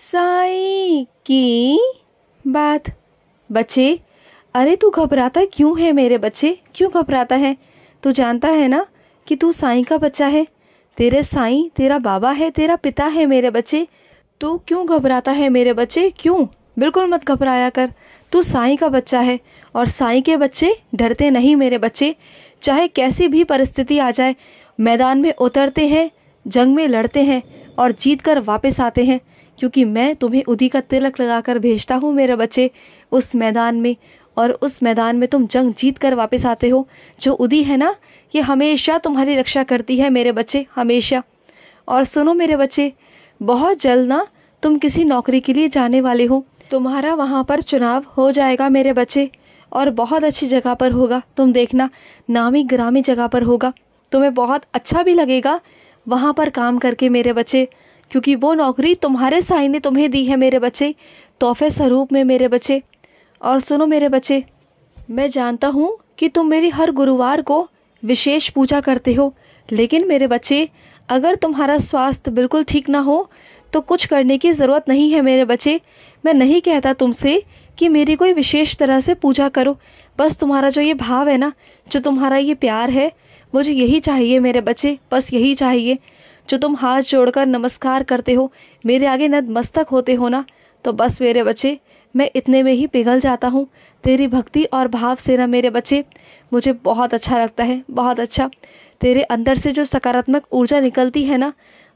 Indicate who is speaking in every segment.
Speaker 1: साई की बात बच्चे अरे तू घबराता क्यों है मेरे बच्चे क्यों घबराता है तू जानता है ना कि तू साई का बच्चा है तेरे साई तेरा बाबा है तेरा पिता है मेरे बच्चे तू क्यों घबराता है मेरे बच्चे क्यों बिल्कुल मत घबराया कर तू साई का बच्चा है और साई के बच्चे डरते नहीं मेरे बच्चे चाहे कैसी भी परिस्थिति आ जाए मैदान में उतरते हैं जंग में लड़ते हैं और जीत कर वापस आते हैं क्योंकि मैं तुम्हें उदी का तिलक लगाकर भेजता हूँ मेरे बच्चे उस मैदान में और उस मैदान में तुम जंग जीत कर वापस आते हो जो उदी है ना ये हमेशा तुम्हारी रक्षा करती है मेरे बच्चे हमेशा और सुनो मेरे बच्चे बहुत जल्द ना तुम किसी नौकरी के लिए जाने वाले हो तुम्हारा वहाँ पर चुनाव हो जाएगा मेरे बच्चे और बहुत अच्छी जगह पर होगा तुम देखना नामी ग्रामी जगह पर होगा तुम्हें बहुत अच्छा भी लगेगा वहाँ पर काम करके मेरे बच्चे क्योंकि वो नौकरी तुम्हारे साई ने तुम्हें दी है मेरे बच्चे तोहफे स्वरूप में मेरे बच्चे और सुनो मेरे बच्चे मैं जानता हूँ कि तुम मेरी हर गुरुवार को विशेष पूजा करते हो लेकिन मेरे बच्चे अगर तुम्हारा स्वास्थ्य बिल्कुल ठीक ना हो तो कुछ करने की ज़रूरत नहीं है मेरे बच्चे मैं नहीं कहता तुमसे कि मेरी कोई विशेष तरह से पूजा करो बस तुम्हारा जो ये भाव है ना जो तुम्हारा ये प्यार है मुझे यही चाहिए मेरे बच्चे बस यही चाहिए जो तुम हाथ जोड़कर नमस्कार करते हो मेरे आगे नतमस्तक होते हो ना तो बस मेरे बच्चे मैं इतने में ही पिघल जाता हूँ तेरी भक्ति और भाव से ना मेरे बच्चे मुझे बहुत अच्छा लगता है बहुत अच्छा तेरे अंदर से जो सकारात्मक ऊर्जा निकलती है ना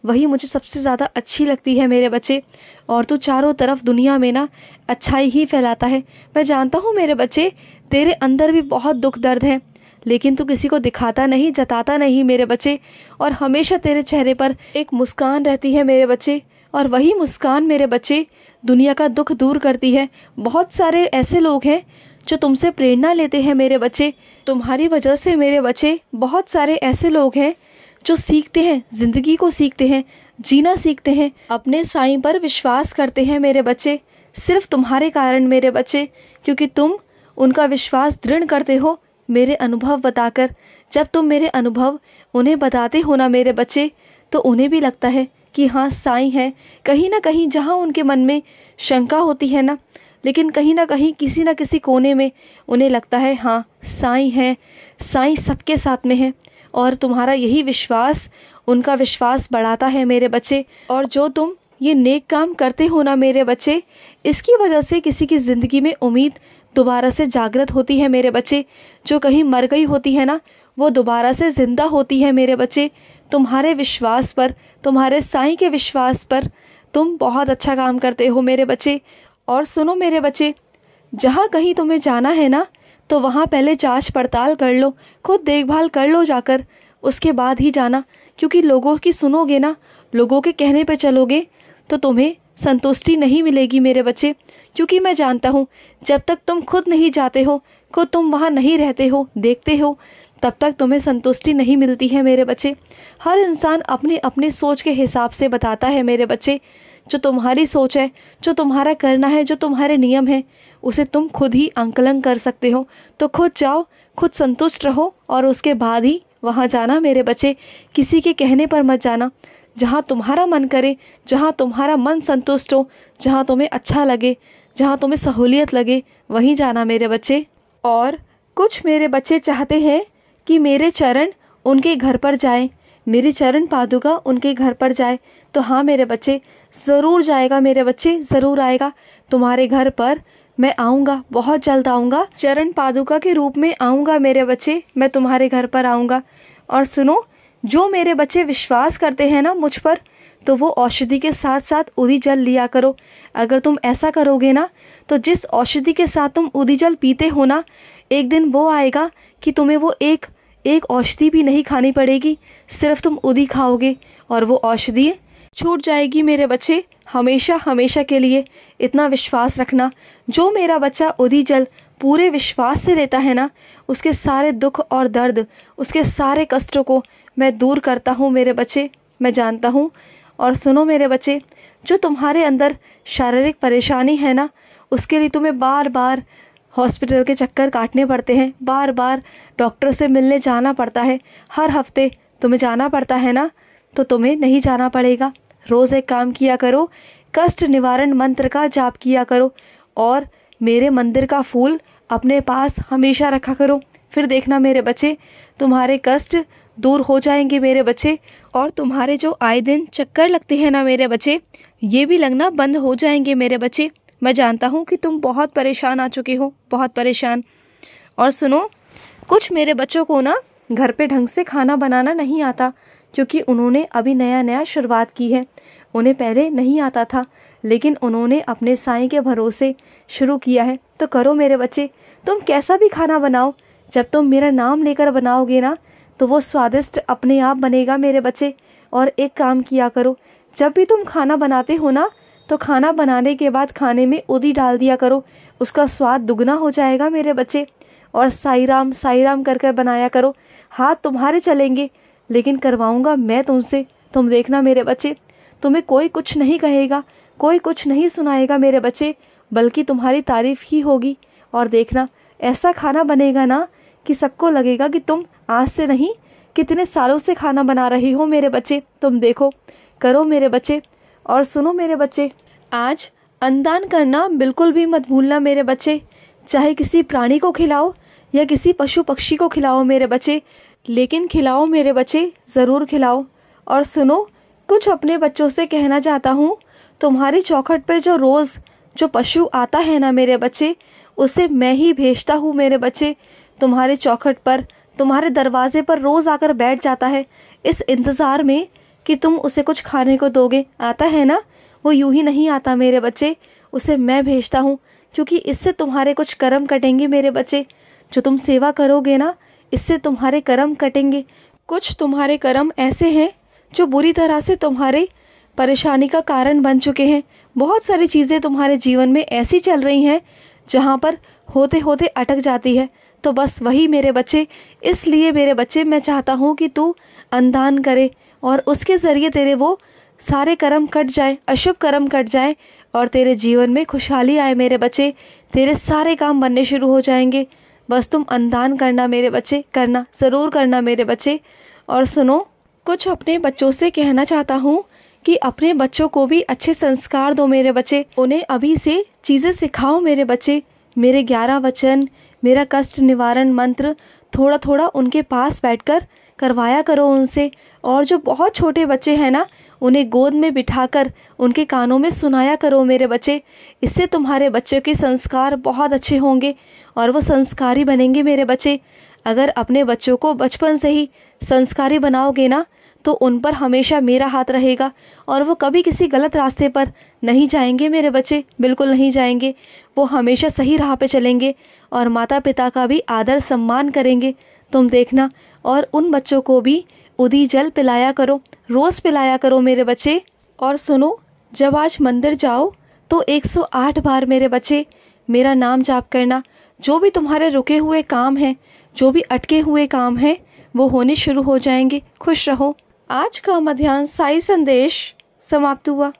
Speaker 1: वही मुझे सबसे ज़्यादा अच्छी लगती है मेरे बच्चे और तू चारों तरफ दुनिया में ना अच्छाई ही फैलाता है मैं जानता हूँ मेरे बच्चे तेरे अंदर भी बहुत दुख दर्द हैं लेकिन तू किसी को दिखाता नहीं जताता नहीं मेरे बच्चे और हमेशा तेरे चेहरे पर एक मुस्कान रहती है मेरे बच्चे और वही मुस्कान मेरे बच्चे दुनिया का दुख दूर करती है बहुत सारे ऐसे लोग हैं जो तुमसे प्रेरणा लेते हैं मेरे बच्चे तुम्हारी वजह से मेरे बच्चे बहुत सारे ऐसे लोग हैं जो सीखते हैं ज़िंदगी को सीखते हैं जीना सीखते हैं अपने साईं पर विश्वास करते हैं मेरे बच्चे सिर्फ तुम्हारे कारण मेरे बच्चे क्योंकि तुम उनका विश्वास दृढ़ करते हो मेरे अनुभव बताकर जब तुम मेरे अनुभव उन्हें बताते हो ना मेरे बच्चे तो उन्हें भी लगता है कि हाँ साई हैं कहीं ना कहीं जहाँ उनके मन में शंका होती है ना लेकिन कहीं ना कहीं किसी ना किसी कोने में उन्हें लगता है हाँ साई हैं साई सबके साथ में है और तुम्हारा यही विश्वास उनका विश्वास बढ़ाता है मेरे बच्चे और जो तुम ये नेक काम करते हो ना मेरे बच्चे इसकी वजह से किसी की ज़िंदगी में उम्मीद दोबारा से जागृत होती है मेरे बच्चे जो कहीं मर गई होती है ना वो दोबारा से ज़िंदा होती है मेरे बच्चे तुम्हारे विश्वास पर तुम्हारे साईं के विश्वास पर तुम बहुत अच्छा काम करते हो मेरे बच्चे और सुनो मेरे बच्चे जहाँ कहीं तुम्हें जाना है ना तो वहाँ पहले जांच पड़ताल कर लो खुद देखभाल कर लो जाकर उसके बाद ही जाना क्योंकि लोगों की सुनोगे ना लोगों के कहने पर चलोगे तो तुम्हें संतुष्टि नहीं मिलेगी मेरे बच्चे क्योंकि मैं जानता हूँ जब तक तुम खुद नहीं जाते हो खुद तुम वहाँ नहीं रहते हो देखते हो तब तक तुम्हें संतुष्टि नहीं मिलती है मेरे बच्चे हर इंसान अपने अपने सोच के हिसाब से बताता है मेरे बच्चे जो तुम्हारी सोच है जो तुम्हारा करना है जो तुम्हारे नियम है उसे तुम खुद ही आंकलन कर सकते हो तो खुद जाओ खुद संतुष्ट रहो और उसके बाद ही वहाँ जाना मेरे बच्चे किसी के कहने पर मत जाना जहाँ तुम्हारा मन करे जहाँ तुम्हारा मन संतुष्ट हो जहाँ तुम्हें अच्छा लगे जहाँ तुम्हें सहूलियत लगे वहीं जाना मेरे बच्चे और कुछ मेरे बच्चे चाहते हैं कि मेरे चरण उनके घर पर जाएं मेरी चरण पादुका उनके घर पर जाए तो हाँ मेरे बच्चे ज़रूर जाएगा मेरे बच्चे ज़रूर आएगा तुम्हारे घर पर मैं आऊँगा बहुत जल्द आऊँगा चरण पादुका के रूप में आऊँगा मेरे बच्चे मैं तुम्हारे घर पर आऊँगा और सुनो जो मेरे बच्चे विश्वास करते हैं ना मुझ पर तो वो औषधि के साथ साथ उदी जल लिया करो अगर तुम ऐसा करोगे ना तो जिस औषधि के साथ तुम उदी जल पीते हो ना एक दिन वो आएगा कि तुम्हें वो एक एक औषधि भी नहीं खानी पड़ेगी सिर्फ तुम उदी खाओगे और वो औषधि छूट जाएगी मेरे बच्चे हमेशा हमेशा के लिए इतना विश्वास रखना जो मेरा बच्चा उदी जल पूरे विश्वास से लेता है ना उसके सारे दुख और दर्द उसके सारे कष्टों को मैं दूर करता हूँ मेरे बच्चे मैं जानता हूँ और सुनो मेरे बच्चे जो तुम्हारे अंदर शारीरिक परेशानी है ना उसके लिए तुम्हें बार बार हॉस्पिटल के चक्कर काटने पड़ते हैं बार बार डॉक्टर से मिलने जाना पड़ता है हर हफ्ते तुम्हें जाना पड़ता है ना तो तुम्हें नहीं जाना पड़ेगा रोज़ एक काम किया करो कष्ट निवारण मंत्र का जाप किया करो और मेरे मंदिर का फूल अपने पास हमेशा रखा करो फिर देखना मेरे बच्चे तुम्हारे कष्ट दूर हो जाएंगे मेरे बच्चे और तुम्हारे जो आए दिन चक्कर लगते हैं ना मेरे बच्चे ये भी लगना बंद हो जाएंगे मेरे बच्चे मैं जानता हूँ कि तुम बहुत परेशान आ चुके हो बहुत परेशान और सुनो कुछ मेरे बच्चों को ना घर पे ढंग से खाना बनाना नहीं आता क्योंकि उन्होंने अभी नया नया शुरुआत की है उन्हें पहले नहीं आता था लेकिन उन्होंने अपने साईं के भरोसे शुरू किया है तो करो मेरे बच्चे तुम कैसा भी खाना बनाओ जब तुम मेरा नाम लेकर बनाओगे ना तो वो स्वादिष्ट अपने आप बनेगा मेरे बच्चे और एक काम किया करो जब भी तुम खाना बनाते हो ना तो खाना बनाने के बाद खाने में उदी डाल दिया करो उसका स्वाद दुगना हो जाएगा मेरे बच्चे और साई राम साई राम कर कर बनाया करो हाथ तुम्हारे चलेंगे लेकिन करवाऊँगा मैं तुमसे तुम देखना मेरे बच्चे तुम्हें कोई कुछ नहीं कहेगा कोई कुछ नहीं सुनाएगा मेरे बच्चे बल्कि तुम्हारी तारीफ ही होगी और देखना ऐसा खाना बनेगा ना कि सबको लगेगा कि तुम आज से नहीं कितने सालों से खाना बना रही हो मेरे बच्चे तुम देखो करो मेरे बच्चे और सुनो मेरे बच्चे आज अनदान करना बिल्कुल भी मत भूलना मेरे बच्चे चाहे किसी प्राणी को खिलाओ या किसी पशु पक्षी को खिलाओ मेरे बच्चे लेकिन खिलाओ मेरे बच्चे ज़रूर खिलाओ और सुनो कुछ अपने बच्चों से कहना चाहता हूँ तुम्हारी चौखट पे जो रोज़ जो पशु आता है ना मेरे बच्चे उसे मैं ही भेजता हूँ मेरे बच्चे तुम्हारे चौखट पर तुम्हारे दरवाजे पर रोज़ आकर बैठ जाता है इस इंतज़ार में कि तुम उसे कुछ खाने को दोगे आता है ना वो यूं ही नहीं आता मेरे बच्चे उसे मैं भेजता हूँ क्योंकि इससे तुम्हारे कुछ कर्म कटेंगे मेरे बच्चे जो तुम सेवा करोगे ना इससे तुम्हारे कर्म कटेंगे कुछ तुम्हारे कर्म ऐसे हैं जो बुरी तरह से तुम्हारे परेशानी का कारण बन चुके हैं बहुत सारी चीज़ें तुम्हारे जीवन में ऐसी चल रही हैं जहाँ पर होते होते अटक जाती है तो बस वही मेरे बच्चे इसलिए मेरे बच्चे मैं चाहता हूँ कि तू अनदान करे और उसके ज़रिए तेरे वो सारे कर्म कट जाए अशुभ कर्म कट जाए और तेरे जीवन में खुशहाली आए मेरे बच्चे तेरे सारे काम बनने शुरू हो जाएंगे बस तुम अनदान करना मेरे बच्चे करना ज़रूर करना मेरे बच्चे और सुनो कुछ अपने बच्चों से कहना चाहता हूँ कि अपने बच्चों को भी अच्छे संस्कार दो मेरे बच्चे उन्हें अभी से चीज़ें सिखाओ मेरे बच्चे मेरे ग्यारह वचन मेरा कष्ट निवारण मंत्र थोड़ा थोड़ा उनके पास बैठकर करवाया करो उनसे और जो बहुत छोटे बच्चे हैं ना उन्हें गोद में बिठाकर उनके कानों में सुनाया करो मेरे बच्चे इससे तुम्हारे बच्चों के संस्कार बहुत अच्छे होंगे और वो संस्कारी बनेंगे मेरे बच्चे अगर अपने बच्चों को बचपन से ही संस्कारी बनाओगे ना तो उन पर हमेशा मेरा हाथ रहेगा और वो कभी किसी गलत रास्ते पर नहीं जाएंगे मेरे बच्चे बिल्कुल नहीं जाएंगे वो हमेशा सही राह पे चलेंगे और माता पिता का भी आदर सम्मान करेंगे तुम देखना और उन बच्चों को भी उदी जल पिलाया करो रोज़ पिलाया करो मेरे बच्चे और सुनो जब आज मंदिर जाओ तो 108 बार मेरे बच्चे मेरा नाम जाप करना जो भी तुम्हारे रुके हुए काम हैं जो भी अटके हुए काम हैं वो होने शुरू हो जाएंगे खुश रहो आज का मध्यान्ह साई संदेश समाप्त हुआ